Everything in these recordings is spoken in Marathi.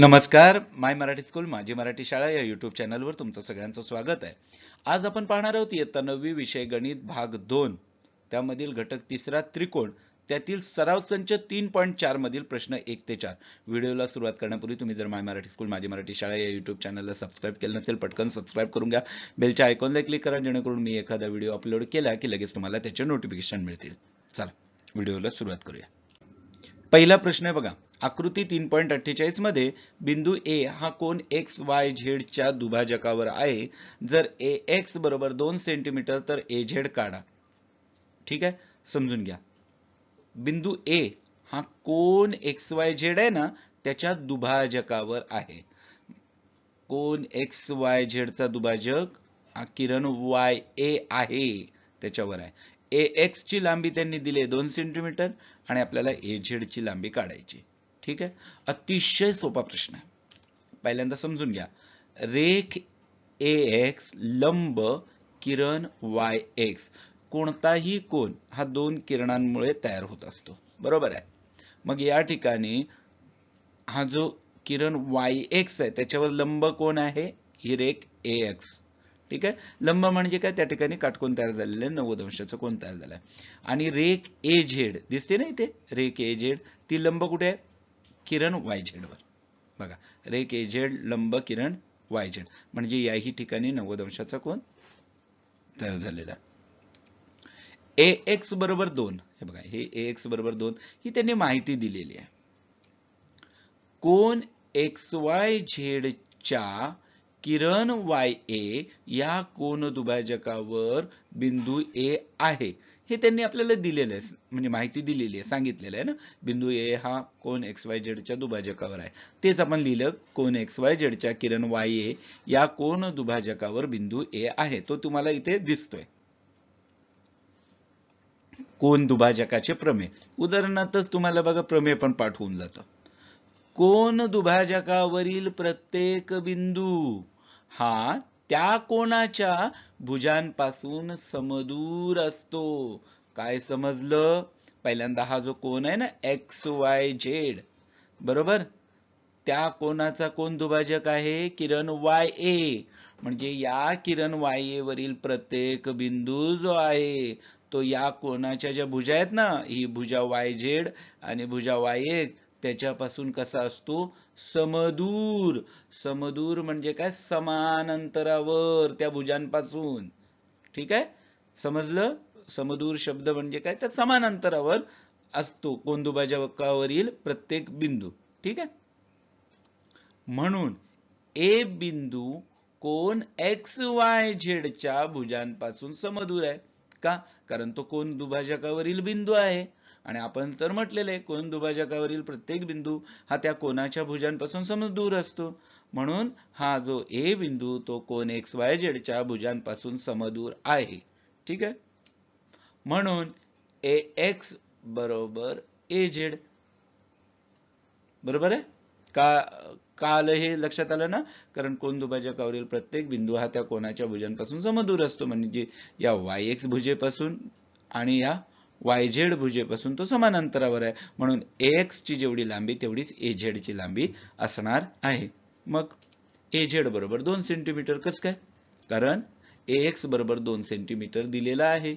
नमस्कार माय मराठी स्कूल माझी मराठी शाळा या युट्यूब चॅनलवर तुमचं सगळ्यांचं स्वागत आहे आज आपण पाहणार आहोत इयत्ता नववी विषय गणित भाग दोन त्यामधील घटक तिसरा त्रिकोण त्यातील सराव संच तीन पॉईंट चार मधील प्रश्न एक ते चार व्हिडिओला सुरुवात करण्यापूर्वी तुम्ही जर माय मराठी स्कूल माझी मराठी शाळा या युट्यूब चॅनलला सबस्क्राईब केलं नसेल पटकन सबस्क्राईब करून घ्या बेलच्या आयकॉनला क्लिक करा जेणेकरून मी एखादा व्हिडिओ अपलोड केला की लगेच तुम्हाला त्याचे नोटिफिकेशन मिळतील चला व्हिडिओला सुरुवात करूया पहिला प्रश्न आहे बघा आकृती तीन पॉईंट अठ्ठेचाळीस मध्ये बिंदू ए हा कोण एक्स वाय झेडच्या दुभाजकावर आहे जर ए एक्स बरोबर दोन सेंटीमीटर तर ए झेड काढा ठीक आहे समजून घ्या बिंदू ए हा कोण एक्स वाय झेड आहे ना त्याच्या दुभाजकावर आहे कोण एक्स वाय चा दुभाजक हा किरण वाय ए आहे त्याच्यावर आहे ए एक्स ची लांबी त्यांनी दिली दोन सेंटीमीटर आणि आपल्याला ए झेडची लांबी काढायची ठीक आहे अतिशय सोपा प्रश्न आहे पहिल्यांदा समजून घ्या रेख ए एक्स लंब किरण वाय एक्स कोणताही कोण हा दोन किरणांमुळे तयार होत असतो बरोबर आहे मग या ठिकाणी हा जो किरण वाय एक्स आहे त्याच्यावर लंब कोण आहे ही रेख ए एक्स ठीक आहे लंब म्हणजे काय त्या ठिकाणी काटकोन तयार झालेलं आहे नव्वद अंशाचा कोण तयार झालाय आणि रेक ए झेड दिसते ना इथे रेक ए झेड ती लंब कुठे आहे किरण वाय झेडवर बघा रेक ए झेड लंब किरण वाय झेड म्हणजे याही ठिकाणी नव्वद अंशाचा कोण तयार झालेला ए एक्स बरोबर दोन हे बघा हे ए एक्स बरोबर दोन ही त्यांनी माहिती दिलेली आहे कोण एक्स वाय झेडच्या किरण वाय ए या कोन दुभाजकावर बिंदू ए आहे हे त्यांनी आपल्याला दिलेलं आहे म्हणजे माहिती दिलेली आहे सांगितलेलं आहे ना बिंदू ए हा कोन एक्स वाय झेडच्या दुभाजकावर आहे तेच आपण लिहिलं कोन एक्स वाय झेडच्या किरण वाय ए या कोन दुभाजकावर बिंदू ए आहे तो तुम्हाला इथे दिसतोय कोण दुभाजकाचे प्रमेय उदाहरणार्थच तुम्हाला बघा प्रमेय पण पाठवून जातं कोण दुभाजकावरील प्रत्येक बिंदू हा त्या कोणाच्या भुजांपासून समदूर असतो काय समजलं पहिल्यांदा हा जो कोण आहे ना एक्स वाय झेड बरोबर त्या कोणाचा कोण दुभाजक आहे किरण वाय ए म्हणजे या किरण वाय ए वरील प्रत्येक बिंदू जो आहे तो या कोणाच्या ज्या भुजा आहेत ना ही भुजा वाय झेड आणि भुजा वाय एक्स त्याच्यापासून कसा असतो समदूर समदूर म्हणजे काय समान अंतरावर त्या भुजांपासून ठीक आहे समजलं समदूर शब्द म्हणजे काय तर समान अंतरावर असतो दुभाजकावरील प्रत्येक बिंदू ठीक आहे म्हणून ए बिंदू कोण एक्स वाय झेडच्या भुजांपासून समदूर आहे का कारण तो कोण दुभाजकावरील बिंदू आहे आणि आपण तर म्हटलेले कोण दुभाजकावरील प्रत्येक बिंदू हा त्या कोणाच्या भुजांपासून समज दूर असतो म्हणून हा जो ए बिंदू तो कोण एक्स वाय झेडच्या भुजांपासून समदूर आहे ठीक आहे म्हणून ए एक्स बरोबर ए झेड बरोबर आहे का काल हे लक्षात आलं ना कारण कोण दुभाजकावरील प्रत्येक बिंदू हा त्या कोणाच्या भुजांपासून समदूर असतो म्हणजे या वाय एक्स भुजेपासून आणि या वाय झेड भुजेपासून तो समान अंतरावर आहे म्हणून ए ची जेवढी लांबी तेवढीच ए ची लांबी असणार आहे मग ए झेड बरोबर दोन सेंटीमीटर कस काय कारण ए एक्स बरोबर दोन सेंटीमीटर दिलेला आहे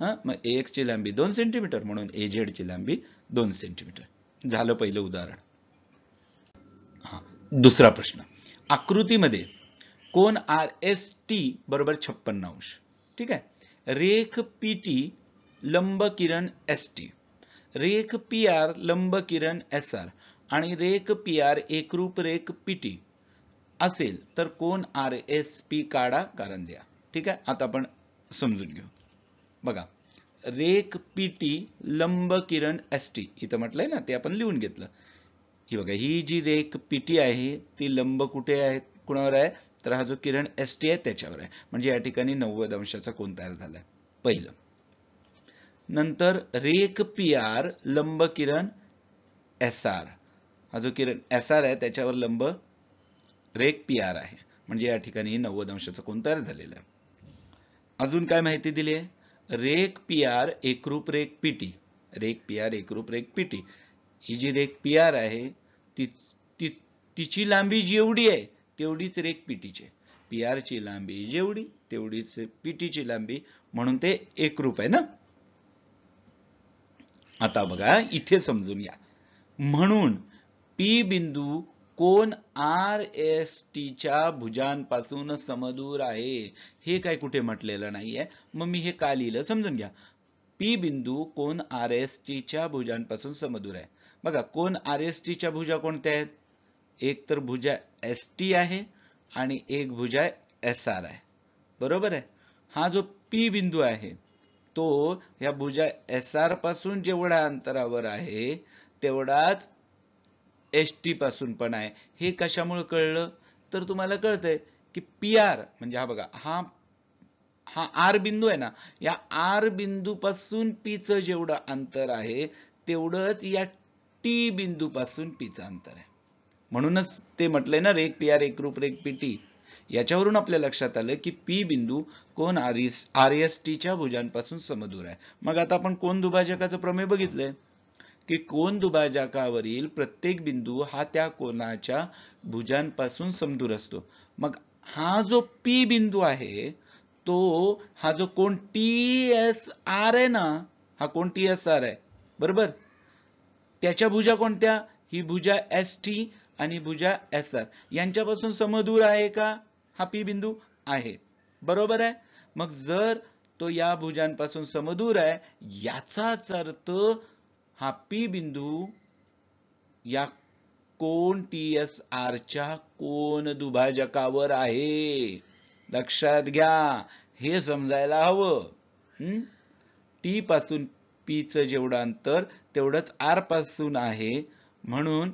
हा मग ए ची लांबी दोन सेंटीमीटर म्हणून ए ची लांबी दोन सेंटीमीटर झालं पहिलं उदाहरण हा दुसरा प्रश्न आकृतीमध्ये कोण आर एस टी बरोबर छप्पन्न अंश ठीक आहे रेख पी टी लंब किरण एस टी रेख पी आर लंब किरण एस आर आणि रेख पी आर एकरूप रेख पी टी असेल तर कोण आर एस पी काढा कारण द्या ठीक आहे आता आपण समजून घेऊ बघा रेख पी टी लंब किरण एस टी इथं म्हटलंय ना ते आपण लिहून घेतलं ही बघा ही जी रेख पी टी आहे ती लंब कुठे आहे कुणावर आहे तर हा जो किरण एस टी आहे त्याच्यावर आहे म्हणजे या ठिकाणी नव्वद अंशाचा कोण तयार झालाय पहिलं नंतर रेक पी आर लंब किरण एस आर हा जो किरण एस आर आहे त्याच्यावर लंब रेक पी आर आहे म्हणजे या ठिकाणी नव्वद अंशाचा कोण तयार झालेला आहे अजून काय माहिती दिली आहे रेक पी आर एकरूप रेक पीटी रेक पी आर एकरूप रेक पीटी ही जी रेक पी आर आहे ती तिची लांबी जेवढी आहे तेवढीच रेक पीटीची पी ची लांबी जेवढी तेवढीच पीटीची लांबी म्हणून ते एकरूप आहे ना आता बघा इथे समजून घ्या म्हणून पी बिंदू कोण आर एस टीच्या भुजांपासून समदूर आहे हे काय कुठे म्हटलेलं नाहीये मग मी हे का लिहिलं समजून घ्या पी बिंदू कोण आर एस टीच्या भुजांपासून समदूर आहे बघा कोण आर एस टीच्या भुजा कोणत्या आहेत एक तर भुजा एस टी आहे आणि एक भुजा एस आर आहे बरोबर आहे हा जो पी बिंदू आहे तो ह्या भुजा एस आर पासून जेवढ्या अंतरावर आहे तेवढाच एस टी पासून पण आहे हे कशामुळे कळलं तर तुम्हाला कळतंय की पी आर म्हणजे हा बघा हा हा आर बिंदू आहे ना या आर बिंदू पासून पीचं जेवढं अंतर आहे तेवढंच या टी बिंदू पासून पीचं अंतर आहे म्हणूनच ते म्हटलंय ना रेक पी आर एक रूप रेक पी टी याच्यावरून आपल्या लक्षात आलं की पी बिंदू कोण आर एस आर एस टीच्या भुजांपासून समदूर आहे मग आता आपण कोण दुभाजकाचं प्रमेय बघितलंय की कोण दुभाजकावरील प्रत्येक बिंदू हा त्या कोणाच्या भुजांपासून समदूर असतो मग हा जो पी बिंदू आहे तो हा जो कोण टी एस आर आहे ना हा कोण टी एस आर आहे बरोबर त्याच्या भुजा कोणत्या ही भुजा एस टी आणि भुजा एस आर यांच्यापासून समदूर आहे का हा पी बिंदू आहे बरोबर आहे मग जर तो या भुजांपासून समदूर आहे याचाच अर्थ हा पी बिंदू या कोण टी एस आरच्या कोण दुभाजकावर आहे लक्षात घ्या हे समजायला हवं टी पासून पीचं जेवढं अंतर तेवढंच आर पासून आहे म्हणून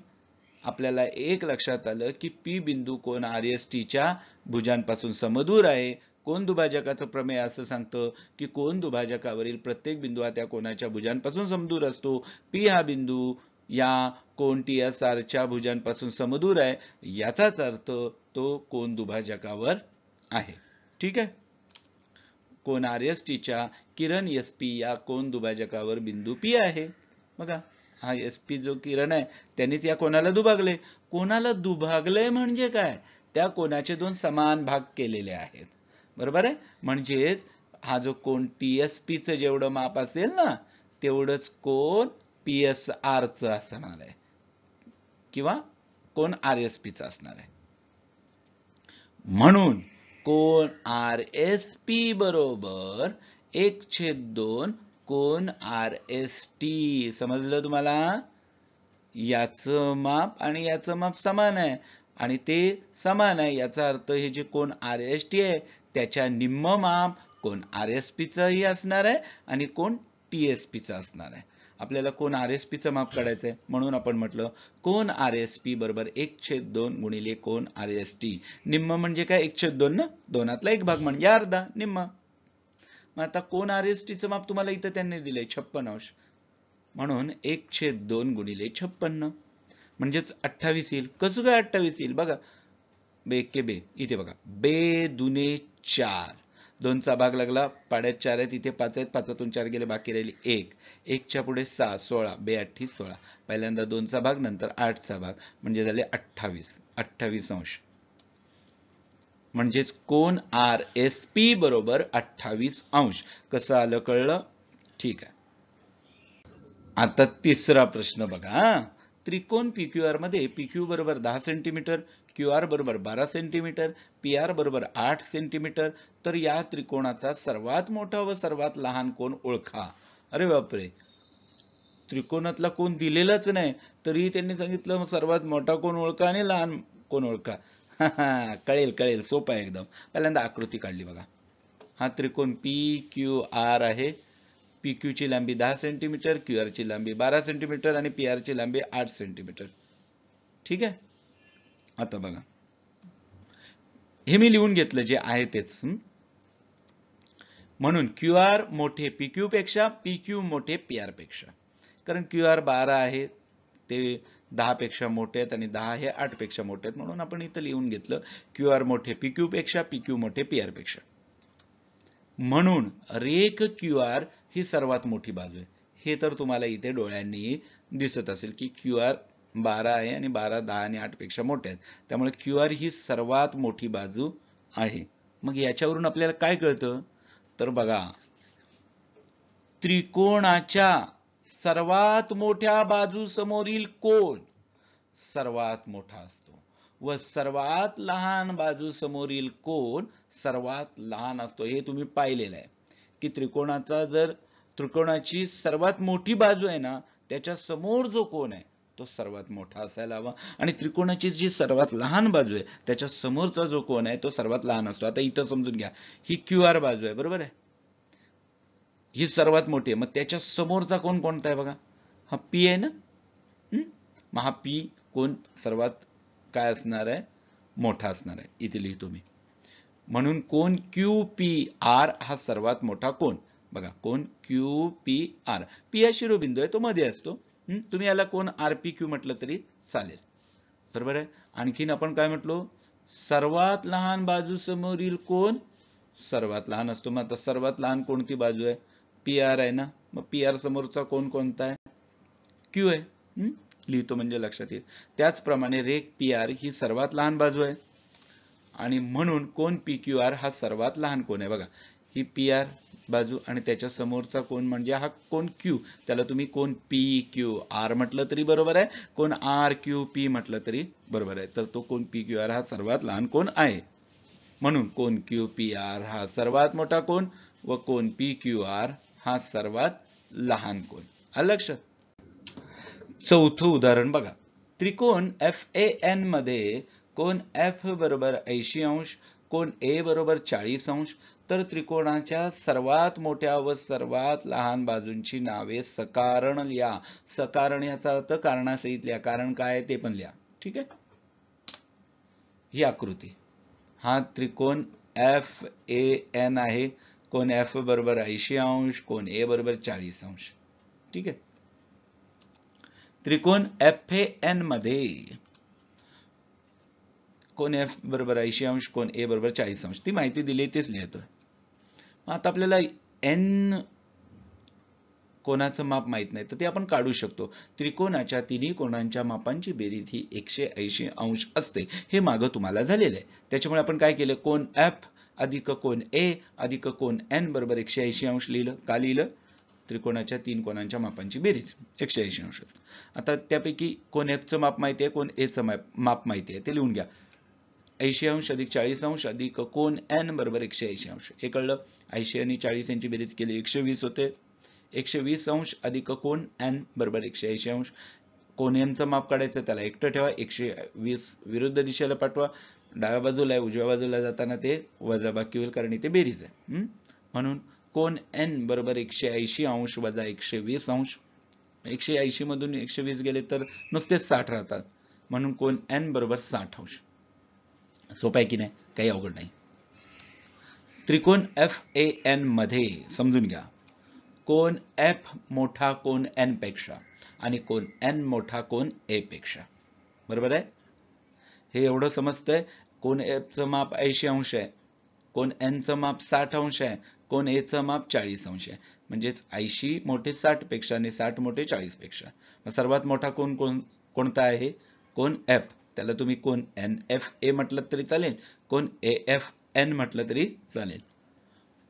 आपल्याला एक लक्षात आलं की पी बिंदू कोण आर एस च्या भुजांपासून समदूर आहे कोण दुभाजकाचं प्रमेय असं सांगतं की कोण दुभाजकावरील प्रत्येक बिंदू हा त्या कोणाच्या भुजांपासून समदूर असतो पी हा बिंदू या कोण टी एस आरच्या भुजांपासून समदूर आहे याचाच अर्थ तो कोण दुभाजकावर आहे ठीक आहे कोण आर एस टीच्या किरण एस पी या कोण दुभाजकावर बिंदू पी आहे बघा हा एस पी जो किरण आहे त्यांनीच या कोणाला दुभागले कोणाला दुभागले म्हणजे काय त्या कोणाचे दोन समान भाग केलेले आहेत बरोबर आहे म्हणजेच हा जो कोण टी एस जेवढं माप असेल ना तेवढंच कोण पी एस च असणार आहे किंवा कोण आर एस पीच असणार आहे म्हणून कोण आर एस पी बरोबर एक छेद दोन कोण आर एस टी समजलं तुम्हाला याच माप आणि याचं माप समान आहे आणि ते समान आहे याचा अर्थ हे जे कोण आर एस टी आहे त्याच्या निम्म माप कोण आर एस ही असणार आहे आणि कोण टी एस पीचं असणार आहे आपल्याला कोण आर एस पीचं माप काढायचंय म्हणून आपण म्हटलं कोण आर एस पी बरोबर एक छेद दोन गुणिले कोण आर एस टी निम्म म्हणजे काय एक छेद दोन ना दोनातला एक भाग म्हणजे अर्धा निम्म मग आता कोण आर एस टीचं माप तुम्हाला इथं त्यांनी दिलंय छप्पन अंश म्हणून एक छेद दोन गुणिले छप्पन्न म्हणजेच अठ्ठावीस येईल कसं काय अठ्ठावीस येईल बघा बे के बे इथे बघा बे दुने चार दोनचा भाग लागला पाड्यात चार आहेत इथे पाच आहेत पाचातून चार गेले बाकी राहिली एक एकच्या पुढे सहा सोळा बे अठ्ठीस सोळा पहिल्यांदा दोनचा भाग नंतर आठचा भाग म्हणजे झाले अठ्ठावीस अठ्ठावीस अंश म्हणजेच कोण आर एस पी बरोबर अठ्ठावीस अंश कसं आलं कळलं ठीक आहे आता तिसरा प्रश्न बघा त्रिकोण पी क्यू आर मध्ये पी क्यू बरोबर दहा सेंटीमीटर क्यू आर बरोबर बारा सेंटीमीटर पी आर बरोबर आठ सेंटीमीटर तर या त्रिकोणाचा सर्वात मोठा व सर्वात लहान कोण ओळखा अरे बापरे त्रिकोणातला कोण दिलेलाच नाही तरी त्यांनी सांगितलं सर्वात मोठा कोण ओळखा आणि लहान कोण ओळखा कळेल कळेल सोपं आहे एकदम पहिल्यांदा आकृती काढली बघा हा त्रिकोण पी क्यू आर आहे पी ची लांबी दहा सेंटीमीटर क्यू ची लांबी बारा सेंटीमीटर आणि पी ची लांबी आठ सेंटीमीटर ठीक आहे आता बघा हे मी लिहून घेतलं जे आहे तेच म्हणून क्यू आर मोठे पी क्यू पेक्षा पी क्यू मोठे पी आर पेक्षा कारण क्यू आर बारा आहे ते पेक्षा मोठे आहेत आणि दहा हे पेक्षा मोठे आहेत म्हणून आपण इथं लिहून घेतलं क्यू आर मोठे पी पेक्षा पी मोठे पी पेक्षा म्हणून रेख क्यू आर ही सर्वात मोठी बाजू आहे हे तर तुम्हाला इथे डोळ्यांनी दिसत असेल की क्यू आर बारा आहे आणि बारा दहा आणि पेक्षा मोठे आहेत त्यामुळे क्यू आर ही सर्वात मोठी बाजू आहे मग याच्यावरून आपल्याला काय कळतं तर बघा त्रिकोणाच्या सर्वात मोठ्या बाजू समोरील कोण सर्वात मोठा असतो व सर्वात लहान बाजू समोरील कोण सर्वात लहान असतो हे तुम्ही पाहिलेलं आहे की त्रिकोणाचा जर त्रिकोणाची सर्वात मोठी बाजू आहे ना त्याच्या समोर जो कोण आहे तो सर्वात मोठा असायला हवा आणि त्रिकोणाची जी सर्वात लहान बाजू आहे त्याच्या समोरचा जो कोण आहे तो सर्वात लहान असतो आता इथं समजून घ्या ही क्यू आर बाजू आहे बरोबर आहे ही सर्वात मोठी आहे मग त्याच्या समोरचा कोण कोणता आहे बघा हा पी आहे ना मग हा पी कोण सर्वात काय असणार आहे मोठा असणार आहे इथे लिहितो मी म्हणून कोण क्यू पी आर हा सर्वात मोठा कोण बघा कोण क्यू पी आर पी हा शिरोबिंदू आहे तो मध्ये असतो तुम्ही याला कोण आर पी क्यू म्हटलं तरी चालेल बरोबर आहे आणखीन आपण काय म्हटलो सर्वात लहान बाजू समोरील कोण सर्वात लहान असतो मग आता सर्वात लहान कोणती बाजू आहे पी आर आहे ना मग पी आर समोरचा कोण कोणता आहे क्यू आहे लिहितो म्हणजे लक्षात येईल त्याचप्रमाणे रेक पी आर ही सर्वात लहान बाजू आहे आणि म्हणून कोण पी क्यू आर हा सर्वात लहान कोण आहे बघा ही पी आर बाजू आणि त्याच्या समोरचा कोण म्हणजे हा कोण क्यू त्याला तुम्ही कोण पी क्यू आर म्हटलं तरी बरोबर आहे कोण आर क्यू पी म्हटलं तरी बरोबर आहे तर तो कोण पी क्यू आर हा सर्वात लहान कोण आहे म्हणून कोण क्यू पी आर हा सर्वात मोठा कोण व कोण पी क्यू आर हा सर्वात लहान कोण आलं लक्षात चौथं उदाहरण बघा त्रिकोण एफ ए एन मध्ये कोण एफ बरोबर ऐंशी अंश कोण ए बरोबर चाळीस अंश तर त्रिकोणाच्या सर्वात मोठ्या व सर्वात लहान बाजूंची नावे सकारण लिहा सकारण याचा अर्थ कारणासहित लिहा कारण काय ते पण लिहा ठीक आहे ही आकृती हा त्रिकोण एफ ए एन आहे कोण एफ बरोबर ऐंशी अंश कोण ए बरोबर चाळीस अंश ठीक आहे त्रिकोण एफ ए एन मध्ये कोण एफ बरोबर ऐंशी अंश कोण ए बरोबर चाळीस अंश ती माहिती दिली तेच लिहितोय मग आता आपल्याला एन कोणाचं माप माहित नाही तर ते आपण काढू शकतो त्रिकोणाच्या तिन्ही कोणांच्या मापांची बेरीज ही एकशे ऐंशी अंश असते हे मागं तुम्हाला झालेलं आहे त्याच्यामुळे आपण काय केलं कोण एफ अधिक कोण ए अधिक कोण एन बरोबर एकशे ऐंशी अंश लिहिलं का लिहिलं त्रिकोणाच्या तीन कोणांच्या मापांची बेरीज एकशे ऐंशी अंश आता त्यापैकी कोण एफचं माप माहिती आहे कोण एचं माप माप माहिती आहे ते लिहून घ्या ऐंशी अंश अधिक चाळीस अंश अधिक कोण एन बरोबर एकशे ऐंशी अंश हे कळलं ऐंशी आणि चाळीस यांची बेरीज केली एकशे वीस होते एकशे वीस अंश अधिक कोण एन बरोबर एकशे ऐंशी अंश कोण एनचं माप काढायचं त्याला एकटं ठेवा एकशे वीस विरुद्ध दिशेला पाठवा डाव्या बाजूला आहे उजव्या बाजूला जाताना ते वजाबाकी होईल कारण इथे बेरीज आहे म्हणून कोण एन बरोबर एकशे ऐंशी अंश वजा एकशे वीस अंश एकशे ऐंशी मधून एकशे वीस गेले तर नुसतेच साठ राहतात म्हणून कोण एन बरोबर साठ अंश सोपा आहे की नाही काही अवघड नाही त्रिकोण एफ ए एन मध्ये समजून घ्या कोण एफ मोठा कोण एन पेक्षा आणि कोण एन मोठा कोण ए पेक्षा बरोबर आहे हे एवढं समजतंय कोण एफचं माप ऐंशी अंश आहे कोण एनचं माप साठ अंश आहे कोण एचं माप चाळीस अंश आहे म्हणजेच ऐंशी मोठे साठ पेक्षा आणि साठ मोठे चाळीस पेक्षा मग सर्वात मोठा कोण कोण कोणता आहे कोण एफ त्याला तुम्ही कोण एन एफ ए म्हटलं तरी चालेल कोण ए एफ एन म्हटलं तरी चालेल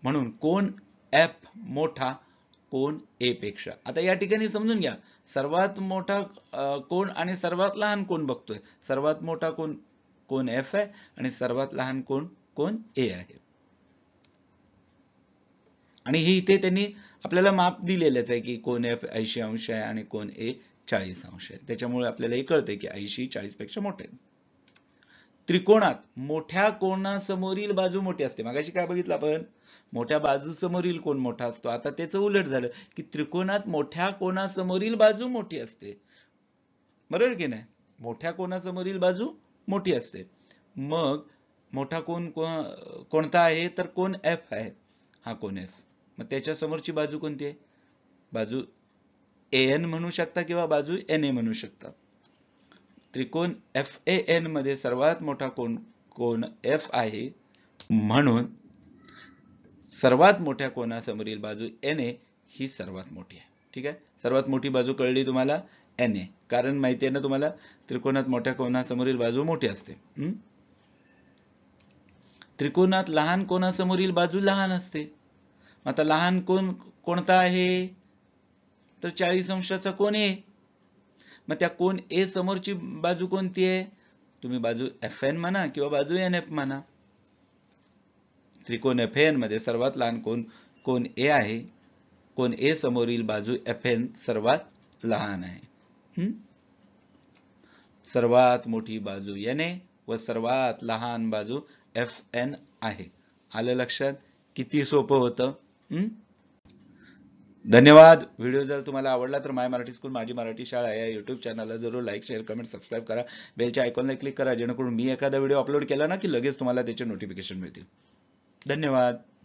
म्हणून कोण एफ मोठा कोण ए पेक्षा आता या ठिकाणी समजून घ्या सर्वात मोठा कोण आणि सर्वात लहान कोण बघतोय सर्वात मोठा कोण कोण एफ आहे आणि सर्वात लहान कोण कोण ए आहे आणि हे इथे त्यांनी आपल्याला माप दिलेलंच आहे की कोण एफ ऐंशी अंश आहे आणि कोण ए चाळीस अंश आहे त्याच्यामुळे आपल्याला हे कळते की ऐंशी चाळीस पेक्षा मोठे त्रिकोणात मोठ्या कोणासमोरील बाजू मोठी असते मागाशी काय बघितलं आपण मोठ्या बाजूसमोरील कोण मोठा असतो आता त्याचं उलट झालं की त्रिकोणात मोठ्या कोणासमोरील बाजू मोठी असते बरोबर की नाही मोठ्या कोणासमोरील बाजू मोठी असते मग मोठा कोण कोणता आहे तर कोण एफ आहे हा कोण एफ मग त्याच्या समोरची बाजू कोणती आहे बाजू ए एन म्हणू शकता किंवा बाजू एन ए म्हणू शकता त्रिकोण एफ ए एन मध्ये सर्वात मोठा कोण कोण एफ आहे म्हणून सर्वात मोठ्या कोणासमोरील बाजू एन ए ही सर्वात मोठी आहे ठीक आहे सर्वात मोठी बाजू कळली तुम्हाला एन ए कारण माहिती आहे ना तुम्हाला त्रिकोणात मोठ्या कोणासमोरील बाजू मोठी असते त्रिकोणात लहान कोणासमोरील बाजू लहान असते आता लहान कोण कोणता आहे तर चाळीस अंशाचा कोण आहे मग त्या कोण ए समोरची बाजू कोणती आहे तुम्ही बाजू एफ एन म्हणा किंवा बाजू एन एफ म्हणा त्रिकोण एफ एन मध्ये सर्वात लहान कोण कोण ए आहे कोण ए समोरील बाजू एफ एन सर्वात लहान आहे सर्वात मोठी बाजू एन ए व सर्वात लहान बाजू एफ एन आहे आलं लक्षात किती सोपं होतं धन्यवाद व्हिडिओ जर तुम्हाला आवडला तर माय मराठी स्कूल माझी मराठी शाळा या युट्यूब चॅनलला जरूर लाईक शेअर कमेंट सबस्क्राईब करा बेलच्या आयकॉनला क्लिक करा जेणेकरून मी एखादा व्हिडिओ अपलोड केला ना की लगेच तुम्हाला त्याचे नोटिफिकेशन मिळतील धन्यवाद